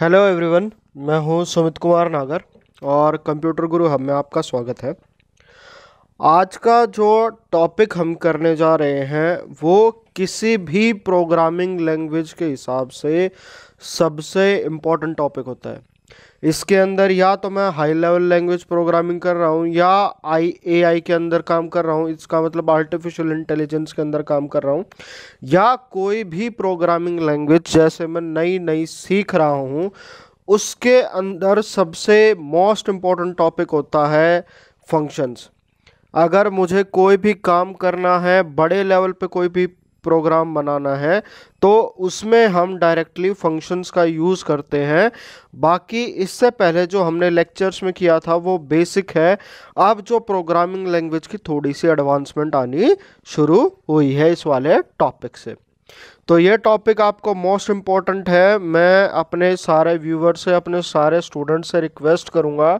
hello everyone मैं हूं सुमित कुमार नागर और कंप्यूटर गुरु हम में आपका स्वागत है आज का जो टॉपिक हम करने जा रहे हैं वो किसी भी प्रोग्रामिंग लैंग्वेज के हिसाब से सबसे इम्पॉर्टेंट टॉपिक होता है इसके अंदर या तो मैं हाई लेवल लैंग्वेज प्रोग्रामिंग कर रहा हूँ या आई ए आई के अंदर काम कर रहा हूँ इसका मतलब आर्टिफिशियल इंटेलिजेंस के अंदर काम कर रहा हूँ या कोई भी प्रोग्रामिंग लैंग्वेज जैसे मैं नई नई सीख रहा हूँ उसके अंदर सबसे मोस्ट इम्पॉर्टेंट टॉपिक होता है फंक्शंस अगर मुझे कोई भी काम करना है बड़े लेवल पे कोई भी प्रोग्राम बनाना है तो उसमें हम डायरेक्टली फंक्शंस का यूज़ करते हैं बाकी इससे पहले जो हमने लेक्चर्स में किया था वो बेसिक है अब जो प्रोग्रामिंग लैंग्वेज की थोड़ी सी एडवांसमेंट आनी शुरू हुई है इस वाले टॉपिक से तो ये टॉपिक आपको मोस्ट इम्पॉर्टेंट है मैं अपने सारे व्यूवर से अपने सारे स्टूडेंट से रिक्वेस्ट करूँगा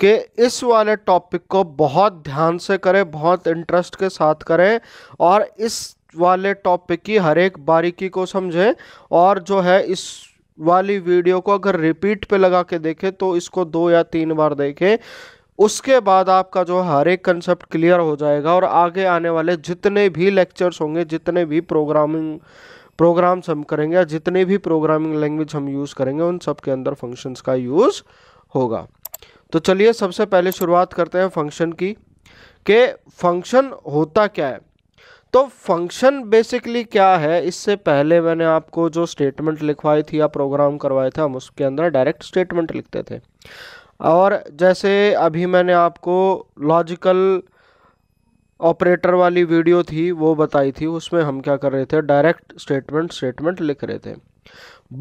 कि इस वाले टॉपिक को बहुत ध्यान से करें बहुत इंटरेस्ट के साथ करें और इस वाले टॉपिक की हर एक बारीकी को समझें और जो है इस वाली वीडियो को अगर रिपीट पे लगा के देखें तो इसको दो या तीन बार देखें उसके बाद आपका जो हर एक कंसेप्ट क्लियर हो जाएगा और आगे आने वाले जितने भी लेक्चर्स होंगे जितने भी प्रोग्रामिंग प्रोग्राम्स हम करेंगे या जितने भी प्रोग्रामिंग लैंग्वेज हम यूज़ करेंगे उन सब के अंदर फंक्शंस का यूज़ होगा तो चलिए सबसे पहले शुरुआत करते हैं फंक्शन की कि फंक्शन होता क्या है तो फंक्शन बेसिकली क्या है इससे पहले मैंने आपको जो स्टेटमेंट लिखवाई थी या प्रोग्राम करवाए थे हम उसके अंदर डायरेक्ट स्टेटमेंट लिखते थे और जैसे अभी मैंने आपको लॉजिकल ऑपरेटर वाली वीडियो थी वो बताई थी उसमें हम क्या कर रहे थे डायरेक्ट स्टेटमेंट स्टेटमेंट लिख रहे थे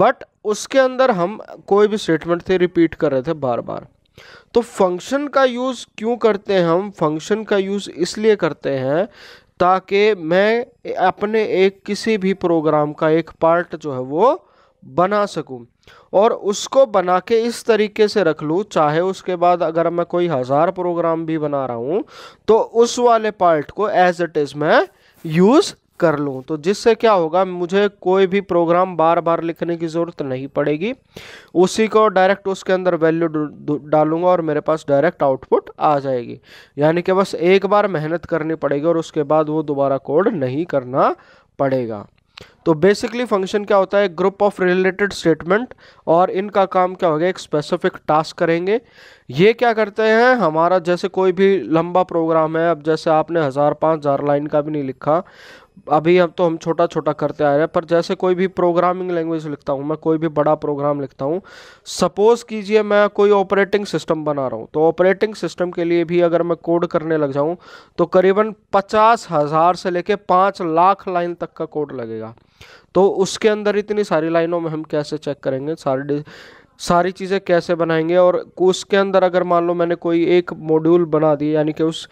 बट उसके अंदर हम कोई भी स्टेटमेंट थे रिपीट कर रहे थे बार बार तो फंक्शन का यूज़ क्यों करते हैं हम फंक्शन का यूज़ इसलिए करते हैं ताकि मैं अपने एक किसी भी प्रोग्राम का एक पार्ट जो है वो बना सकूं और उसको बना के इस तरीके से रख लूँ चाहे उसके बाद अगर मैं कोई हज़ार प्रोग्राम भी बना रहा हूँ तो उस वाले पार्ट को एज इट इज़ मैं यूज़ कर लूँ तो जिससे क्या होगा मुझे कोई भी प्रोग्राम बार बार लिखने की ज़रूरत नहीं पड़ेगी उसी को डायरेक्ट उसके अंदर वैल्यू डालूंगा और मेरे पास डायरेक्ट आउटपुट आ जाएगी यानी कि बस एक बार मेहनत करनी पड़ेगी और उसके बाद वो दोबारा कोड नहीं करना पड़ेगा तो बेसिकली फंक्शन क्या होता है ग्रुप ऑफ रिलेटेड स्टेटमेंट और इनका काम क्या हो गया एक स्पेसिफिक टास्क करेंगे ये क्या करते हैं हमारा जैसे कोई भी लंबा प्रोग्राम है अब जैसे आपने हज़ार पाँच हज़ार लाइन का भी नहीं लिखा अभी हम तो हम छोटा छोटा करते आ रहे हैं पर जैसे कोई भी प्रोग्रामिंग लैंग्वेज लिखता हूँ मैं कोई भी बड़ा प्रोग्राम लिखता हूँ सपोज़ कीजिए मैं कोई ऑपरेटिंग सिस्टम बना रहा हूँ तो ऑपरेटिंग सिस्टम के लिए भी अगर मैं कोड करने लग जाऊँ तो करीबन पचास हज़ार से लेके पाँच लाख लाइन तक का कोड लगेगा तो उसके अंदर इतनी सारी लाइनों में हम कैसे चेक करेंगे सारे सारी चीज़ें कैसे बनाएंगे और उसके अंदर अगर मान लो मैंने कोई एक मॉड्यूल बना दी यानी कि उस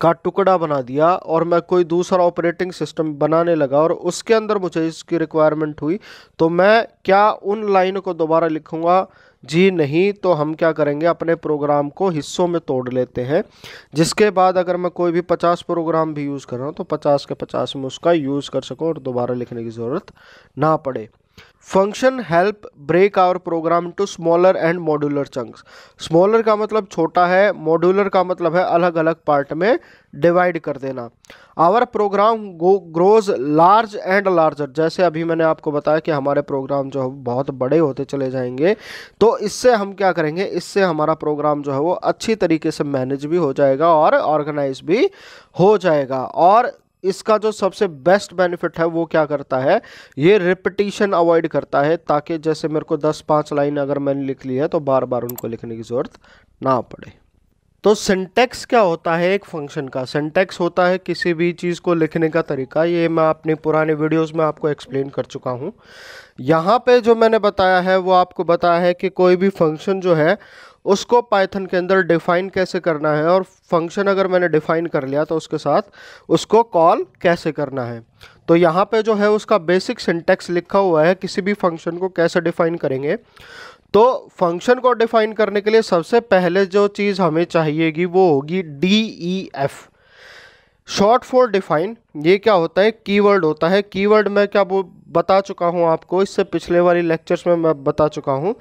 का टुकड़ा बना दिया और मैं कोई दूसरा ऑपरेटिंग सिस्टम बनाने लगा और उसके अंदर मुझे इसकी रिक्वायरमेंट हुई तो मैं क्या उन लाइन को दोबारा लिखूँगा जी नहीं तो हम क्या करेंगे अपने प्रोग्राम को हिस्सों में तोड़ लेते हैं जिसके बाद अगर मैं कोई भी पचास प्रोग्राम भी यूज़ कर रहा हूँ तो पचास के पचास में उसका यूज़ कर सकूँ और दोबारा लिखने की ज़रूरत ना पड़े function help break our program to smaller and modular chunks smaller का मतलब छोटा है मॉड्यूलर का मतलब है अलग अलग पार्ट में डिवाइड कर देना our program grows large and larger जैसे अभी मैंने आपको बताया कि हमारे प्रोग्राम जो है बहुत बड़े होते चले जाएंगे तो इससे हम क्या करेंगे इससे हमारा प्रोग्राम जो है वो अच्छी तरीके से मैनेज भी हो जाएगा और ऑर्गेनाइज भी हो जाएगा और इसका जो सबसे बेस्ट बेनिफिट है वो क्या करता है ये रिपीटिशन अवॉइड करता है ताकि जैसे मेरे को दस पाँच लाइन अगर मैंने लिख ली है तो बार बार उनको लिखने की ज़रूरत ना पड़े तो सिंटेक्स क्या होता है एक फंक्शन का सिंटेक्स होता है किसी भी चीज़ को लिखने का तरीका ये मैं अपने पुराने वीडियोस में आपको एक्सप्लेन कर चुका हूँ यहाँ पे जो मैंने बताया है वो आपको बताया है कि कोई भी फंक्शन जो है उसको पाइथन के अंदर डिफाइन कैसे करना है और फंक्शन अगर मैंने डिफाइन कर लिया तो उसके साथ उसको कॉल कैसे करना है तो यहाँ पे जो है उसका बेसिक सिंटेक्स लिखा हुआ है किसी भी फंक्शन को कैसे डिफाइन करेंगे तो फंक्शन को डिफाइन करने के लिए सबसे पहले जो चीज़ हमें चाहिएगी वो होगी D E F short for define ये क्या होता है कीवर्ड होता है कीवर्ड मैं क्या वो बता चुका हूँ आपको इससे पिछले वाली लेक्चर्स में मैं बता चुका हूँ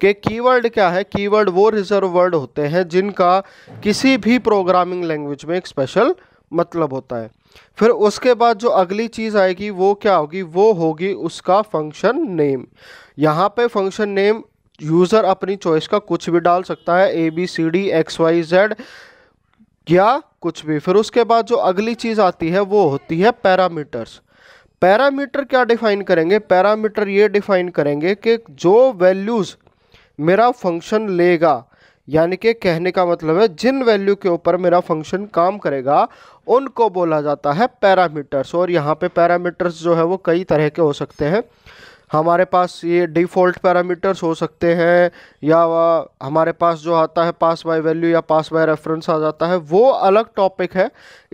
कि कीवर्ड क्या है कीवर्ड वो रिजर्व वर्ड होते हैं जिनका किसी भी प्रोग्रामिंग लैंग्वेज में एक स्पेशल मतलब होता है फिर उसके बाद जो अगली चीज़ आएगी वो क्या होगी वो होगी उसका फंक्शन नेम यहाँ पर फंक्शन नेम यूज़र अपनी चॉइस का कुछ भी डाल सकता है A B C D X Y Z या कुछ भी फिर उसके बाद जो अगली चीज़ आती है वो होती है पैरामीटर्स पैरामीटर क्या डिफाइन करेंगे पैरामीटर ये डिफाइन करेंगे कि जो वैल्यूज़ मेरा फंक्शन लेगा यानी कि कहने का मतलब है जिन वैल्यू के ऊपर मेरा फंक्शन काम करेगा उनको बोला जाता है पैरामीटर्स और यहाँ पे पैरामीटर्स जो है वो कई तरह के हो सकते हैं हमारे पास ये डिफ़ॉल्ट पैरामीटर्स हो सकते हैं या हमारे पास जो आता है पास बाय वैल्यू या पास बाय रेफरेंस आ जाता है वो अलग टॉपिक है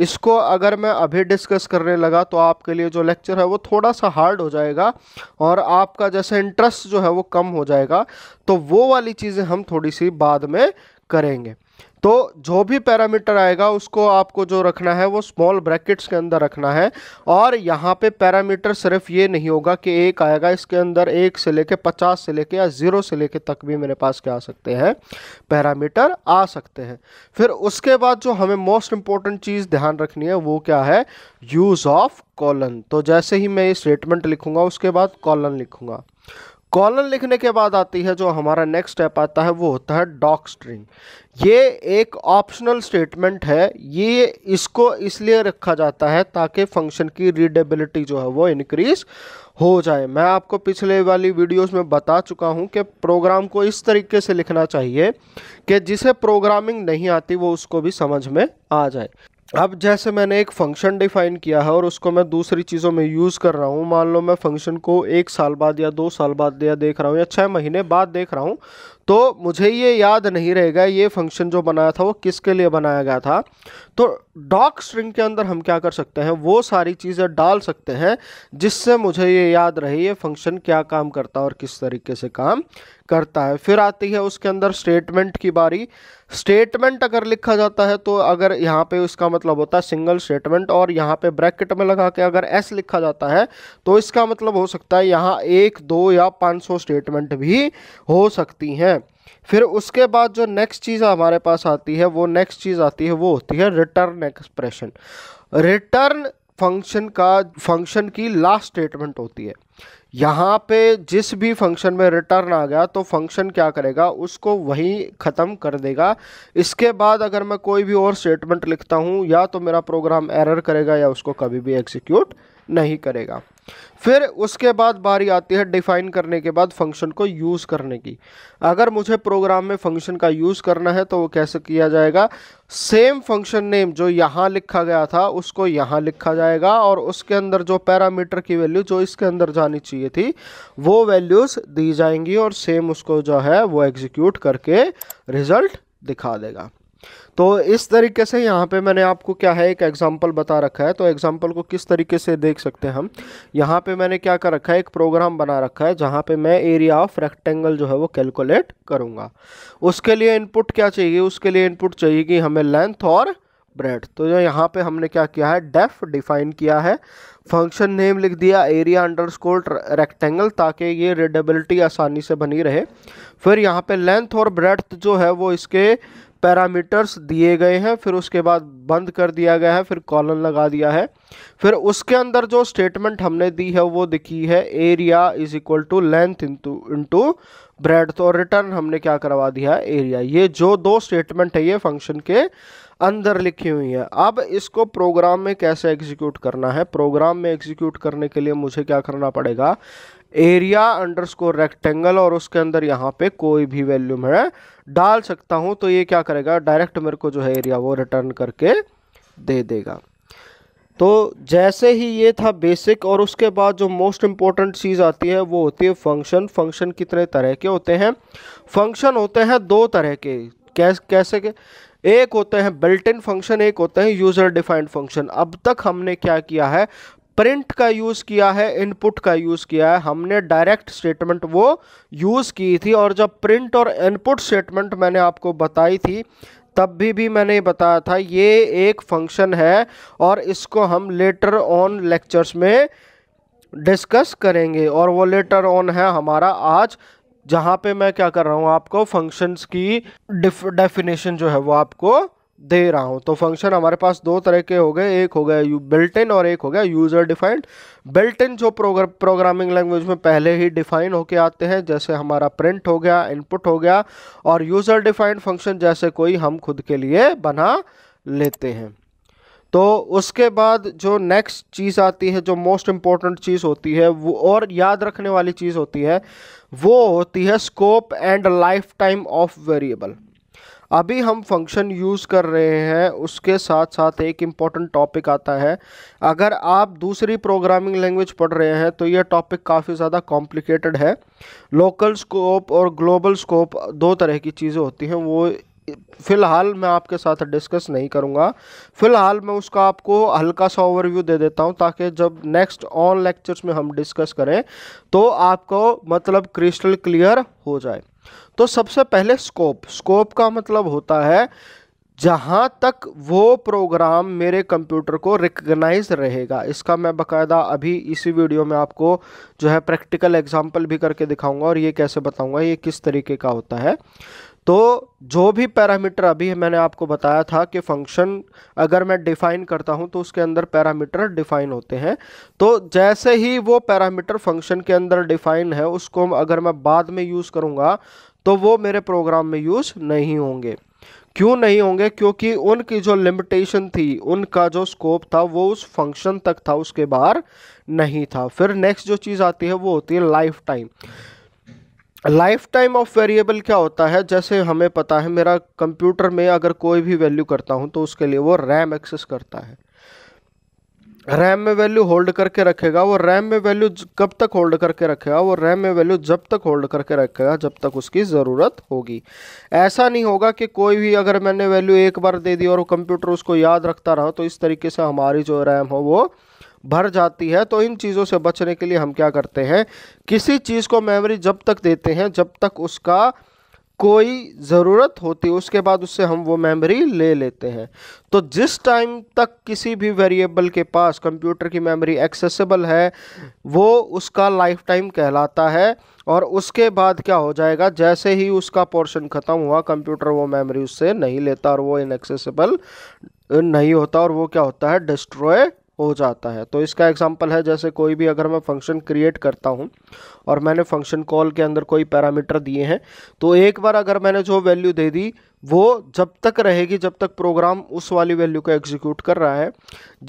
इसको अगर मैं अभी डिस्कस करने लगा तो आपके लिए जो लेक्चर है वो थोड़ा सा हार्ड हो जाएगा और आपका जैसे इंटरेस्ट जो है वो कम हो जाएगा तो वो वाली चीज़ें हम थोड़ी सी बाद में करेंगे तो जो भी पैरामीटर आएगा उसको आपको जो रखना है वो स्मॉल ब्रैकेट्स के अंदर रखना है और यहाँ पे पैरामीटर सिर्फ ये नहीं होगा कि एक आएगा इसके अंदर एक से लेके पचास से लेके या ज़ीरो से लेके तक भी मेरे पास क्या आ सकते हैं पैरामीटर आ सकते हैं फिर उसके बाद जो हमें मोस्ट इम्पॉर्टेंट चीज़ ध्यान रखनी है वो क्या है यूज़ ऑफ कॉलन तो जैसे ही मैं ये स्टेटमेंट लिखूँगा उसके बाद कॉलन लिखूँगा कॉलन लिखने के बाद आती है जो हमारा नेक्स्ट स्टेप आता है वो होता है डॉक स्ट्रिंग ये एक ऑप्शनल स्टेटमेंट है ये इसको इसलिए रखा जाता है ताकि फंक्शन की रीडेबिलिटी जो है वो इनक्रीज हो जाए मैं आपको पिछले वाली वीडियोस में बता चुका हूँ कि प्रोग्राम को इस तरीके से लिखना चाहिए कि जिसे प्रोग्रामिंग नहीं आती वो उसको भी समझ में आ जाए अब जैसे मैंने एक फंक्शन डिफाइन किया है और उसको मैं दूसरी चीज़ों में यूज़ कर रहा हूँ मान लो मैं फंक्शन को एक साल बाद या दो साल बाद या देख रहा हूँ या छः महीने बाद देख रहा हूँ तो मुझे ये याद नहीं रहेगा ये फंक्शन जो बनाया था वो किसके लिए बनाया गया था तो डॉक स्ट्रिंग के अंदर हम क्या कर सकते हैं वो सारी चीज़ें डाल सकते हैं जिससे मुझे ये याद रहे ये फंक्शन क्या काम करता है और किस तरीके से काम करता है फिर आती है उसके अंदर स्टेटमेंट की बारी स्टेटमेंट अगर लिखा जाता है तो अगर यहाँ पे इसका मतलब होता है सिंगल स्टेटमेंट और यहाँ पे ब्रैकेट में लगा के अगर एस लिखा जाता है तो इसका मतलब हो सकता है यहाँ एक दो या पाँच सौ स्टेटमेंट भी हो सकती हैं फिर उसके बाद जो नेक्स्ट चीज़ हमारे पास आती है वो नेक्स्ट चीज़ आती है वो होती है रिटर्न एक्सप्रेशन रिटर्न फंक्शन का फंक्शन की लास्ट स्टेटमेंट होती है यहाँ पे जिस भी फंक्शन में रिटर्न आ गया तो फंक्शन क्या करेगा उसको वहीं ख़त्म कर देगा इसके बाद अगर मैं कोई भी और स्टेटमेंट लिखता हूँ या तो मेरा प्रोग्राम एरर करेगा या उसको कभी भी एग्जीक्यूट नहीं करेगा फिर उसके बाद बारी आती है डिफाइन करने के बाद फंक्शन को यूज़ करने की अगर मुझे प्रोग्राम में फंक्शन का यूज़ करना है तो वो कैसे किया जाएगा सेम फंक्शन नेम जो यहाँ लिखा गया था उसको यहाँ लिखा जाएगा और उसके अंदर जो पैरामीटर की वैल्यू जो इसके अंदर जानी चाहिए थी वो वैल्यूज़ दी जाएंगी और सेम उसको जो है वो एग्जीक्यूट करके रिज़ल्ट दिखा देगा तो इस तरीके से यहाँ पे मैंने आपको क्या है एक एग्जांपल बता रखा है तो एग्जांपल को किस तरीके से देख सकते हैं हम यहाँ पे मैंने क्या कर रखा है एक प्रोग्राम बना रखा है जहाँ पे मैं एरिया ऑफ रेक्टेंगल जो है वो कैलकुलेट करूँगा उसके लिए इनपुट क्या चाहिए उसके लिए इनपुट चाहिए कि हमें लेंथ और ब्रेड तो जो यहाँ पे हमने क्या किया है डेफ डिफाइन किया है फंक्शन नेम लिख दिया एरिया अंडरस्कोर रेक्टेंगल ताकि ये रेडेबिलिटी आसानी से बनी रहे फिर यहाँ पे लेंथ और ब्रेड जो है वो इसके पैरामीटर्स दिए गए हैं फिर उसके बाद बंद कर दिया गया है फिर कॉलन लगा दिया है फिर उसके अंदर जो स्टेटमेंट हमने दी है वो दिखी है area is equal to length into into breadth तो रिटर्न हमने क्या करवा दिया है एरिया ये जो दो स्टेटमेंट है ये फंक्शन के अंदर लिखी हुई है अब इसको प्रोग्राम में कैसे एग्जीक्यूट करना है प्रोग्राम में एग्जीक्यूट करने के लिए मुझे क्या करना पड़ेगा एरिया अंडरस्कोर रेक्टेंगल और उसके अंदर यहाँ पे कोई भी वैल्यू मैं डाल सकता हूँ तो ये क्या करेगा डायरेक्ट मेरे को जो है एरिया वो रिटर्न करके दे देगा तो जैसे ही ये था बेसिक और उसके बाद जो मोस्ट इम्पॉर्टेंट चीज़ आती है वो होती है फंक्शन फंक्शन कितने तरह के होते हैं फंक्शन होते हैं दो तरह के कैस कैसे के एक होते हैं बिल्ट इन फंक्शन एक होते हैं यूज़र डिफाइंड फंक्शन अब तक हमने क्या किया है प्रिंट का यूज़ किया है इनपुट का यूज़ किया है हमने डायरेक्ट स्टेटमेंट वो यूज़ की थी और जब प्रिंट और इनपुट स्टेटमेंट मैंने आपको बताई थी तब भी भी मैंने बताया था ये एक फंक्शन है और इसको हम लेटर ऑन लेक्चर्स में डिस्कस करेंगे और वो लेटर ऑन है हमारा आज जहाँ पे मैं क्या कर रहा हूँ आपको फंक्शंस की डेफिनेशन जो है वो आपको दे रहा हूँ तो फंक्शन हमारे पास दो तरह के हो गए एक हो गया यू बिल्ट इन और एक हो गया यूज़र डिफाइंड बिल्ट इन जो प्रोग्र प्रोग्रामिंग लैंग्वेज में पहले ही डिफाइन होके आते हैं जैसे हमारा प्रिंट हो गया इनपुट हो गया और यूज़र डिफाइंड फंक्शन जैसे कोई हम खुद के लिए बना लेते हैं तो उसके बाद जो नेक्स्ट चीज़ आती है जो मोस्ट इम्पॉर्टेंट चीज़ होती है वो और याद रखने वाली चीज़ होती है वो होती है scope and lifetime of variable अभी हम फंक्शन यूज़ कर रहे हैं उसके साथ साथ एक इम्पॉर्टेंट टॉपिक आता है अगर आप दूसरी प्रोग्रामिंग लैंग्वेज पढ़ रहे हैं तो यह टॉपिक काफ़ी ज़्यादा कॉम्प्लिकेटेड है लोकल स्कोप और ग्लोबल स्कोप दो तरह की चीज़ें होती हैं वो फ़िलहाल मैं आपके साथ डिस्कस नहीं करूँगा फ़िलहाल मैं उसका आपको हल्का सा ओवरव्यू दे देता हूँ ताकि जब नेक्स्ट ऑन लेक्चर्स में हम डिस्कस करें तो आपको मतलब क्रिस्टल क्लियर हो जाए तो सबसे पहले स्कोप स्कोप का मतलब होता है जहाँ तक वो प्रोग्राम मेरे कंप्यूटर को रिकग्नाइज रहेगा इसका मैं बकायदा अभी इसी वीडियो में आपको जो है प्रैक्टिकल एग्जांपल भी करके दिखाऊंगा और ये कैसे बताऊंगा ये किस तरीके का होता है तो जो भी पैरामीटर अभी मैंने आपको बताया था कि फंक्शन अगर मैं डिफ़ाइन करता हूं तो उसके अंदर पैरामीटर डिफ़ाइन होते हैं तो जैसे ही वो पैरामीटर फंक्शन के अंदर डिफ़ाइन है उसको अगर मैं बाद में यूज़ करूँगा तो वो मेरे प्रोग्राम में यूज़ नहीं होंगे क्यों नहीं होंगे क्योंकि उनकी जो लिमिटेशन थी उनका जो स्कोप था वो उस फंक्शन तक था उसके बाहर नहीं था फिर नेक्स्ट जो चीज़ आती है वो होती है lifetime lifetime of variable क्या होता है जैसे हमें पता है मेरा कंप्यूटर में अगर कोई भी वैल्यू करता हूं तो उसके लिए वो रैम एक्सेस करता है रैम में वैल्यू होल्ड करके रखेगा वो रैम में वैल्यू कब तक होल्ड करके रखेगा वो रैम में वैल्यू जब तक होल्ड करके रखेगा जब तक उसकी ज़रूरत होगी ऐसा नहीं होगा कि कोई भी अगर मैंने वैल्यू एक बार दे दी और कंप्यूटर उसको याद रखता रहा तो इस तरीके से हमारी जो रैम हो वो भर जाती है तो इन चीज़ों से बचने के लिए हम क्या करते हैं किसी चीज़ को मेमोरी जब तक देते हैं जब तक उसका कोई ज़रूरत होती है उसके बाद उससे हम वो मेमोरी ले लेते हैं तो जिस टाइम तक किसी भी वेरिएबल के पास कंप्यूटर की मेमोरी एक्सेसिबल है वो उसका लाइफ टाइम कहलाता है और उसके बाद क्या हो जाएगा जैसे ही उसका पोर्शन ख़त्म हुआ कंप्यूटर वो मेमोरी उससे नहीं लेता और वो इनएक्सेसिबल नहीं होता और वो क्या होता है डिस्ट्रॉय हो जाता है तो इसका एग्जांपल है जैसे कोई भी अगर मैं फंक्शन क्रिएट करता हूँ और मैंने फंक्शन कॉल के अंदर कोई पैरामीटर दिए हैं तो एक बार अगर मैंने जो वैल्यू दे दी वो जब तक रहेगी जब तक प्रोग्राम उस वाली वैल्यू को एग्जीक्यूट कर रहा है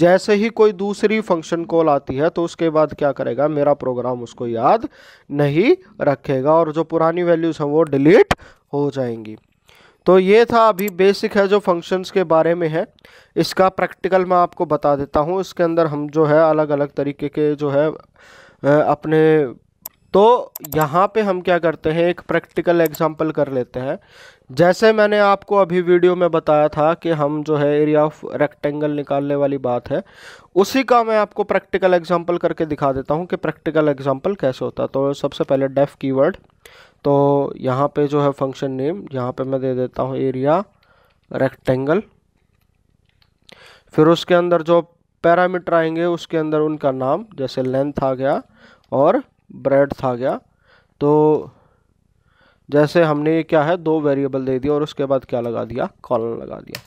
जैसे ही कोई दूसरी फंक्शन कॉल आती है तो उसके बाद क्या करेगा मेरा प्रोग्राम उसको याद नहीं रखेगा और जो पुरानी वैल्यूज़ हैं वो डिलीट हो जाएंगी तो ये था अभी बेसिक है जो फंक्शंस के बारे में है इसका प्रैक्टिकल मैं आपको बता देता हूँ इसके अंदर हम जो है अलग अलग तरीके के जो है अपने तो यहाँ पे हम क्या करते हैं एक प्रैक्टिकल एग्जांपल कर लेते हैं जैसे मैंने आपको अभी वीडियो में बताया था कि हम जो है एरिया ऑफ रेक्टेंगल निकालने वाली बात है उसी का मैं आपको प्रैक्टिकल एग्जांपल करके दिखा देता हूँ कि प्रैक्टिकल एग्जांपल कैसे होता तो सबसे पहले डेफ कीवर्ड तो यहाँ पे जो है फंक्शन नेम यहाँ पे मैं दे देता हूँ एरिया रेक्टेंगल फिर उसके अंदर जो पैरामीटर आएंगे उसके अंदर उनका नाम जैसे लेंथ आ गया और ब्रेड आ गया तो जैसे हमने ये क्या है दो वेरिएबल दे दिया और उसके बाद क्या लगा दिया कॉलन लगा दिया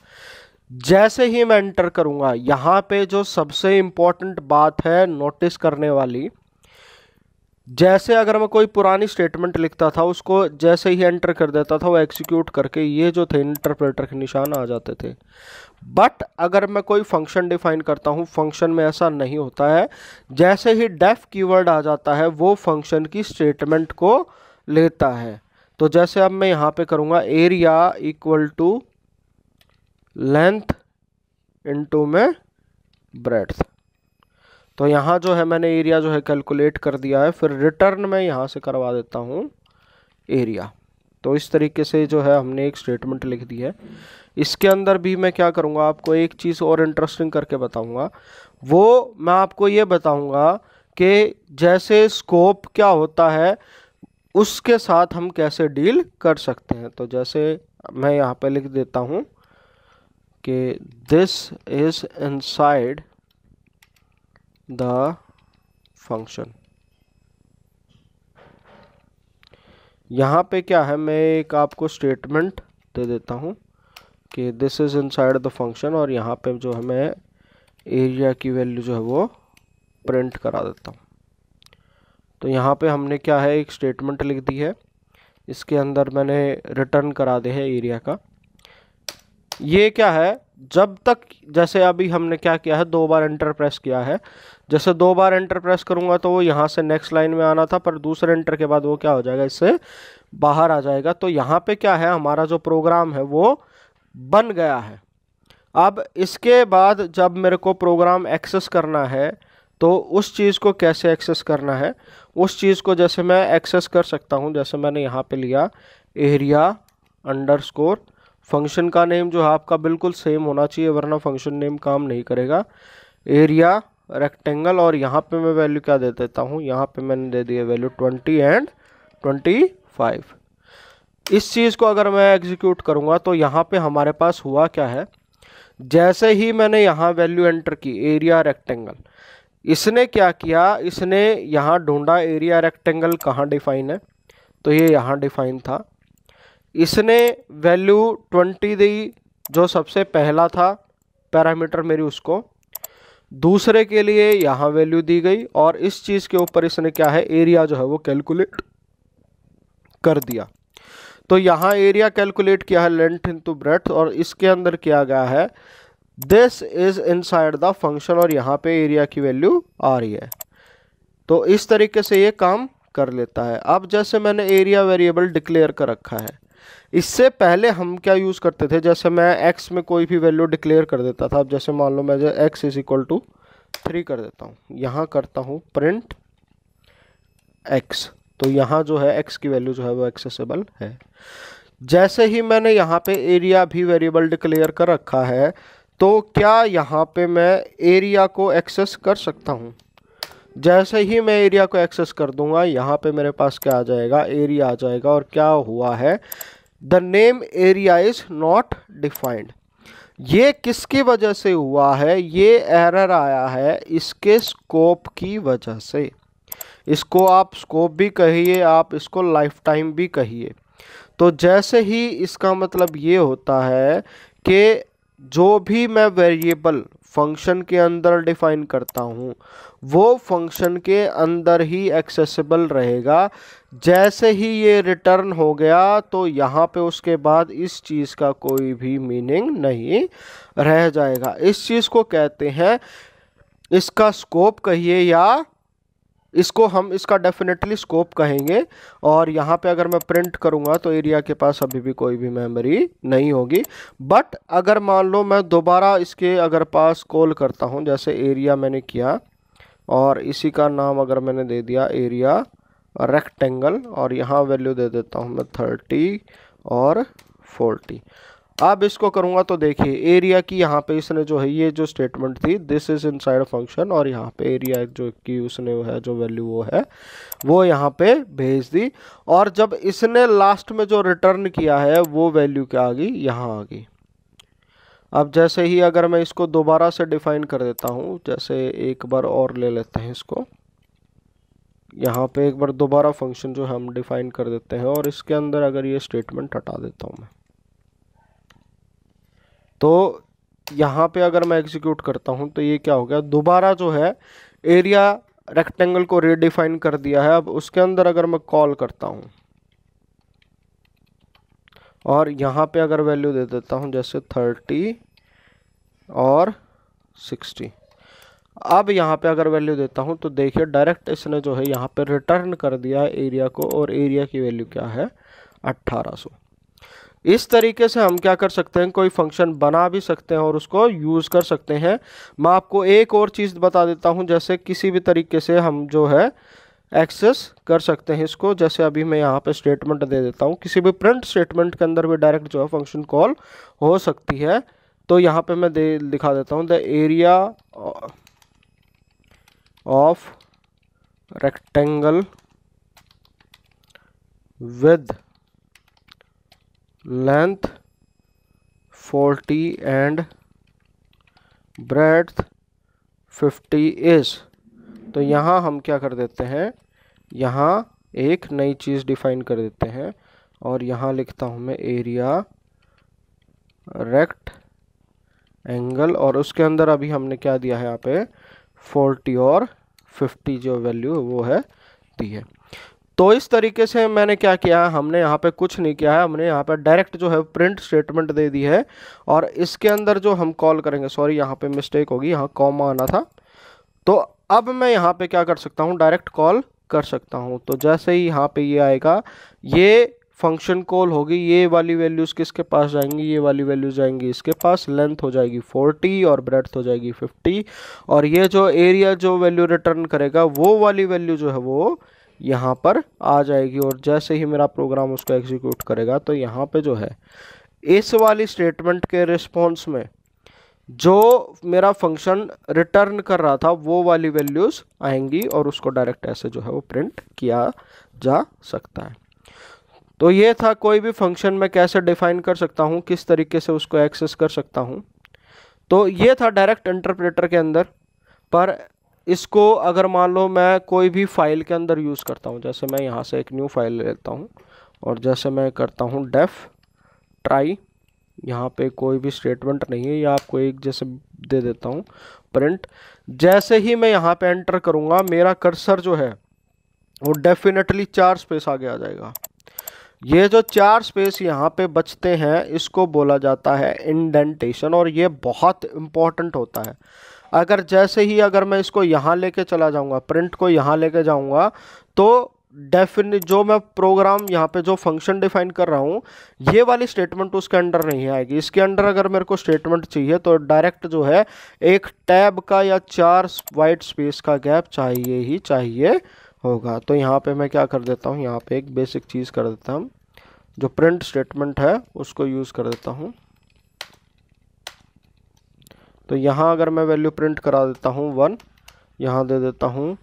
जैसे ही मैं एंटर करूँगा यहाँ पे जो सबसे इम्पोर्टेंट बात है नोटिस करने वाली जैसे अगर मैं कोई पुरानी स्टेटमेंट लिखता था उसको जैसे ही एंटर कर देता था वो एक्सिक्यूट करके ये जो थे इंटरप्रेटर के निशान आ जाते थे बट अगर मैं कोई फंक्शन डिफाइन करता हूँ फंक्शन में ऐसा नहीं होता है जैसे ही डेफ कीवर्ड आ जाता है वो फंक्शन की स्टेटमेंट को लेता है तो जैसे अब मैं यहाँ पे करूँगा area equal to length into में ब्रेड्थ तो यहाँ जो है मैंने एरिया जो है कैलकुलेट कर दिया है फिर रिटर्न में यहाँ से करवा देता हूँ एरिया तो इस तरीके से जो है हमने एक स्टेटमेंट लिख दी है इसके अंदर भी मैं क्या करूँगा आपको एक चीज़ और इंटरेस्टिंग करके बताऊँगा वो मैं आपको ये बताऊँगा कि जैसे स्कोप क्या होता है उसके साथ हम कैसे डील कर सकते हैं तो जैसे मैं यहाँ पर लिख देता हूँ कि this is inside the function यहाँ पे क्या है मैं एक आपको स्टेटमेंट दे देता हूँ कि this is inside the function और यहाँ पे जो है मैं एरिया की वैल्यू जो है वो प्रिंट करा देता हूँ तो यहाँ पे हमने क्या है एक स्टेटमेंट लिख दी है इसके अंदर मैंने रिटर्न करा दे है एरिया का ये क्या है जब तक जैसे अभी हमने क्या किया है दो बार एंटर प्रेस किया है जैसे दो बार एंटर प्रेस करूंगा तो वो यहाँ से नेक्स्ट लाइन में आना था पर दूसरे एंटर के बाद वो क्या हो जाएगा इससे बाहर आ जाएगा तो यहाँ पे क्या है हमारा जो प्रोग्राम है वो बन गया है अब इसके बाद जब मेरे को प्रोग्राम एक्सेस करना है तो उस चीज़ को कैसे एक्सेस करना है उस चीज़ को जैसे मैं एक्सेस कर सकता हूँ जैसे मैंने यहाँ पर लिया एरिया स्कोर फंक्शन का नेम जो है आपका बिल्कुल सेम होना चाहिए वरना फंक्शन नेम काम नहीं करेगा एरिया रेक्टेंगल और यहाँ पे मैं वैल्यू क्या दे देता हूँ यहाँ पे मैंने दे दिया value twenty and twenty five इस चीज़ को अगर मैं एग्जीक्यूट करूँगा तो यहाँ पे हमारे पास हुआ क्या है जैसे ही मैंने यहाँ वैल्यू एंटर की एरिया रेक्टेंगल इसने क्या किया इसने यहाँ ढूंढा एरिया रेक्टेंगल कहाँ डिफाइन है तो ये यहाँ डिफाइन था इसने वैल्यू ट्वेंटी दी जो सबसे पहला था पैरामीटर मेरी उसको दूसरे के लिए यहाँ वैल्यू दी गई और इस चीज़ के ऊपर इसने क्या है एरिया जो है वो कैलकुलेट कर दिया तो यहाँ एरिया कैलकुलेट किया है लेंथ इंटू ब्रेथ और इसके अंदर किया गया है this is inside the function और यहाँ पे एरिया की वैल्यू आ रही है तो इस तरीके से ये काम कर लेता है अब जैसे मैंने एरिया वेरिएबल डिक्लेयर कर रखा है इससे पहले हम क्या यूज़ करते थे जैसे मैं एक्स में कोई भी वैल्यू डिक्लेयर कर देता था अब जैसे मान लो मैं X is equal to three कर देता हूँ यहाँ करता हूँ प्रिंट एक्स तो यहाँ जो है एक्स की वैल्यू जो है वो एक्सेसिबल है जैसे ही मैंने यहाँ पे एरिया भी वेरिएबल डिक्लेयर कर रखा है तो क्या यहाँ पे मैं एरिया को एक्सेस कर सकता हूँ जैसे ही मैं एरिया को एक्सेस कर दूंगा यहाँ पे मेरे पास क्या आ जाएगा एरिया आ जाएगा और क्या हुआ है the name area is not defined ये किसकी वजह से हुआ है ये एरर आया है इसके स्कोप की वजह से इसको आप स्कोप भी कहिए आप इसको लाइफ टाइम भी कहिए तो जैसे ही इसका मतलब ये होता है कि जो भी मैं वेरिएबल फंक्शन के अंदर डिफाइन करता हूँ वो फंक्शन के अंदर ही एक्सेसिबल रहेगा जैसे ही ये रिटर्न हो गया तो यहाँ पे उसके बाद इस चीज़ का कोई भी मीनिंग नहीं रह जाएगा इस चीज़ को कहते हैं इसका स्कोप कहिए या इसको हम इसका डेफिनेटली स्कोप कहेंगे और यहाँ पे अगर मैं प्रिंट करूँगा तो एरिया के पास अभी भी कोई भी मेमोरी नहीं होगी बट अगर मान लो मैं दोबारा इसके अगर पास कॉल करता हूँ जैसे एरिया मैंने किया और इसी का नाम अगर मैंने दे दिया एरिया रेक्टेंगल और यहाँ वैल्यू दे देता हूँ मैं थर्टी और फोर्टी अब इसको करूँगा तो देखिए एरिया की यहाँ पे इसने जो है ये जो स्टेटमेंट थी this is inside function और यहाँ पे एरिया जो कि उसने वो है जो वैल्यू वो है वो यहाँ पे भेज दी और जब इसने लास्ट में जो रिटर्न किया है वो वैल्यू क्या आ गई यहाँ आ गई अब जैसे ही अगर मैं इसको दोबारा से डिफाइन कर देता हूँ जैसे एक बार और ले लेते हैं इसको यहाँ पे एक बार दोबारा फंक्शन जो है हम डिफाइन कर देते हैं और इसके अंदर अगर ये स्टेटमेंट हटा देता हूँ मैं तो यहाँ पे अगर मैं एग्जीक्यूट करता हूँ तो ये क्या हो गया दोबारा जो है एरिया रेक्टेंगल को रिडिफाइन कर दिया है अब उसके अंदर अगर मैं कॉल करता हूँ और यहाँ पे अगर वैल्यू दे देता हूँ जैसे थर्टी और सिक्सटी अब यहाँ पे अगर वैल्यू देता हूँ तो देखिए डायरेक्ट इसने जो है यहाँ पे रिटर्न कर दिया है एरिया को और एरिया की वैल्यू क्या है 1800 इस तरीके से हम क्या कर सकते हैं कोई फंक्शन बना भी सकते हैं और उसको यूज़ कर सकते हैं मैं आपको एक और चीज़ बता देता हूँ जैसे किसी भी तरीके से हम जो है एक्सेस कर सकते हैं इसको जैसे अभी मैं यहाँ पे स्टेटमेंट दे देता हूँ किसी भी प्रिंट स्टेटमेंट के अंदर भी डायरेक्ट जो है फंक्शन कॉल हो सकती है तो यहाँ पे मैं दे दिखा देता हूँ the area of rectangle with length 40 and breadth 50 is तो यहाँ हम क्या कर देते हैं यहाँ एक नई चीज़ डिफाइन कर देते हैं और यहाँ लिखता हूँ मैं एरिया रेक्ट एंगल और उसके अंदर अभी हमने क्या दिया है यहाँ पे फोर्टी और फिफ्टी जो वैल्यू वो है दी है तो इस तरीके से मैंने क्या किया है हमने यहाँ पे कुछ नहीं किया है हमने यहाँ पे डायरेक्ट जो है प्रिंट स्टेटमेंट दे दी है और इसके अंदर जो हम कॉल करेंगे सॉरी यहाँ पे मिस्टेक होगी यहाँ कॉम आना था तो अब मैं यहाँ पे क्या कर सकता हूँ डायरेक्ट कॉल कर सकता हूँ तो जैसे ही यहाँ पे ये यह आएगा ये फंक्शन कॉल होगी ये वाली वैल्यूज़ किसके पास जाएंगी ये वाली वैल्यूज जाएंगी इसके पास लेंथ हो जाएगी 40 और ब्रेथ हो जाएगी 50 और ये जो एरिया जो वैल्यू रिटर्न करेगा वो वाली वैल्यू जो है वो यहाँ पर आ जाएगी और जैसे ही मेरा प्रोग्राम उसको एग्जीक्यूट करेगा तो यहाँ पर जो है इस वाली स्टेटमेंट के रिस्पॉन्स में जो मेरा फंक्शन रिटर्न कर रहा था वो वाली वैल्यूज़ आएंगी और उसको डायरेक्ट ऐसे जो है वो प्रिंट किया जा सकता है तो ये था कोई भी फंक्शन मैं कैसे डिफाइन कर सकता हूँ किस तरीके से उसको एक्सेस कर सकता हूँ तो ये था डायरेक्ट इंटरप्रेटर के अंदर पर इसको अगर मान लो मैं कोई भी फाइल के अंदर यूज़ करता हूँ जैसे मैं यहाँ से एक न्यू फाइल ले लेता हूँ और जैसे मैं करता हूँ डेफ ट्राई यहाँ पे कोई भी स्टेटमेंट नहीं है या आपको एक जैसे दे देता हूँ प्रिंट जैसे ही मैं यहाँ पे एंटर करूँगा मेरा कर्सर जो है वो डेफिनेटली चार स्पेस आगे आ जाएगा ये जो चार स्पेस यहाँ पे बचते हैं इसको बोला जाता है इंडेंटेशन और ये बहुत इम्पॉर्टेंट होता है अगर जैसे ही अगर मैं इसको यहाँ लेके चला जाऊँगा प्रिंट को यहाँ लेके जाऊँगा तो डेफिनेट जो मैं प्रोग्राम यहाँ पे जो फंक्शन डिफाइन कर रहा हूँ ये वाली स्टेटमेंट उसके अंडर नहीं आएगी इसके अंडर अगर मेरे को स्टेटमेंट चाहिए तो डायरेक्ट जो है एक टैब का या चार वाइट स्पेस का गैप चाहिए ही चाहिए होगा तो यहाँ पे मैं क्या कर देता हूँ यहाँ पे एक बेसिक चीज़ कर देता हूँ जो प्रिंट स्टेटमेंट है उसको यूज़ कर देता हूँ तो यहाँ अगर मैं वैल्यू प्रिंट करा देता हूँ वन यहाँ दे देता हूँ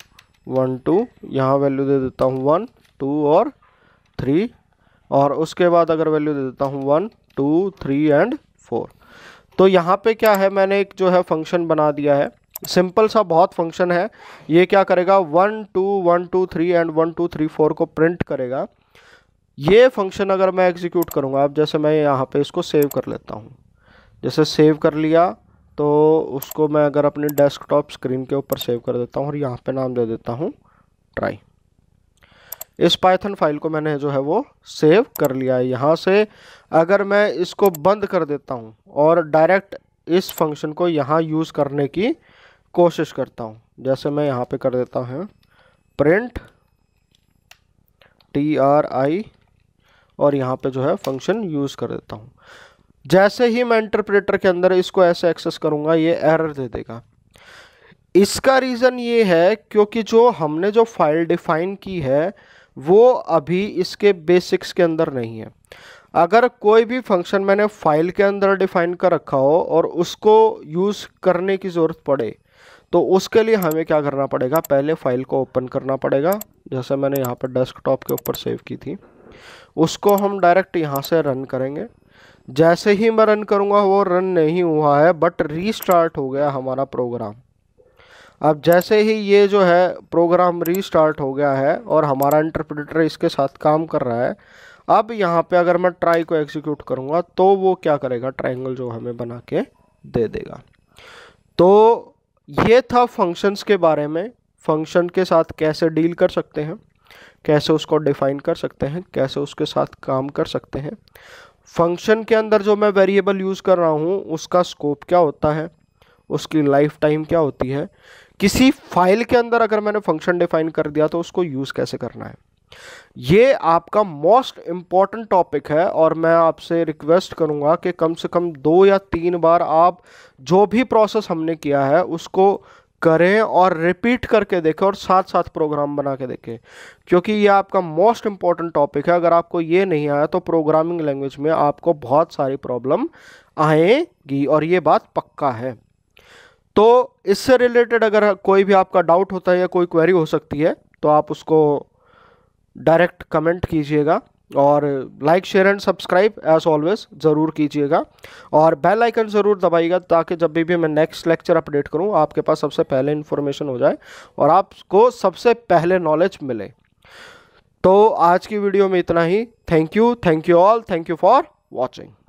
वन टू यहाँ वैल्यू दे देता हूँ वन टू और थ्री और उसके बाद अगर वैल्यू दे देता हूँ one two three and four तो यहाँ पे क्या है मैंने एक जो है फंक्शन बना दिया है सिंपल सा बहुत फंक्शन है ये क्या करेगा one two one two three and one two three four को प्रिंट करेगा ये फंक्शन अगर मैं एग्जीक्यूट करूँगा अब जैसे मैं यहाँ पे इसको सेव कर लेता हूँ जैसे सेव कर लिया तो उसको मैं अगर अपने डेस्कटॉप स्क्रीन के ऊपर सेव कर देता हूँ और यहाँ पे नाम दे देता हूँ ट्राई इस पाइथन फाइल को मैंने जो है वो सेव कर लिया है यहाँ से अगर मैं इसको बंद कर देता हूँ और डायरेक्ट इस फंक्शन को यहाँ यूज़ करने की कोशिश करता हूँ जैसे मैं यहाँ पे कर देता हूँ प्रिंट टी आर आई और यहाँ पे जो है फंक्शन यूज़ कर देता हूँ जैसे ही मैं इंटरप्रेटर के अंदर इसको ऐसे एक्सेस करूँगा ये एरर दे देगा इसका रीज़न ये है क्योंकि जो हमने जो फाइल डिफाइन की है वो अभी इसके बेसिक्स के अंदर नहीं है अगर कोई भी फंक्शन मैंने फाइल के अंदर डिफाइन कर रखा हो और उसको यूज़ करने की ज़रूरत पड़े तो उसके लिए हमें क्या करना पड़ेगा पहले फाइल को ओपन करना पड़ेगा जैसे मैंने यहाँ पर डेस्कटॉप के ऊपर सेव की थी उसको हम डायरेक्ट यहाँ से रन करेंगे जैसे ही मैं रन करूँगा वो रन नहीं हुआ है बट रीस्टार्ट हो गया हमारा प्रोग्राम अब जैसे ही ये जो है प्रोग्राम रीस्टार्ट हो गया है और हमारा इंटरप्रेटर इसके साथ काम कर रहा है अब यहाँ पे अगर मैं ट्राई को एग्जीक्यूट करूँगा तो वो क्या करेगा ट्राइंगल जो हमें बना के दे देगा तो ये था फंक्शंस के बारे में फंक्शन के साथ कैसे डील कर सकते हैं कैसे उसको डिफाइन कर सकते हैं कैसे उसके साथ काम कर सकते हैं फंक्शन के अंदर जो मैं वेरिएबल यूज़ कर रहा हूँ उसका स्कोप क्या होता है उसकी लाइफ टाइम क्या होती है किसी फाइल के अंदर अगर मैंने फंक्शन डिफाइन कर दिया तो उसको यूज़ कैसे करना है ये आपका मोस्ट इम्पॉर्टेंट टॉपिक है और मैं आपसे रिक्वेस्ट करूँगा कि कम से कम दो या तीन बार आप जो भी प्रोसेस हमने किया है उसको करें और रिपीट करके देखें और साथ साथ प्रोग्राम बना के देखें क्योंकि ये आपका मोस्ट इम्पॉर्टेंट टॉपिक है अगर आपको ये नहीं आया तो प्रोग्रामिंग लैंग्वेज में आपको बहुत सारी प्रॉब्लम आएगी और ये बात पक्का है तो इससे रिलेटेड अगर कोई भी आपका डाउट होता है या कोई क्वेरी हो सकती है तो आप उसको डायरेक्ट कमेंट कीजिएगा और like share and subscribe as always ज़रूर कीजिएगा और बेल आइकन ज़रूर दबाइएगा ताकि जब भी भी मैं नेक्स्ट लेक्चर अपडेट करूं आपके पास सबसे पहले इन्फॉर्मेशन हो जाए और आपको सबसे पहले नॉलेज मिले तो आज की वीडियो में इतना ही thank you thank you all thank you for watching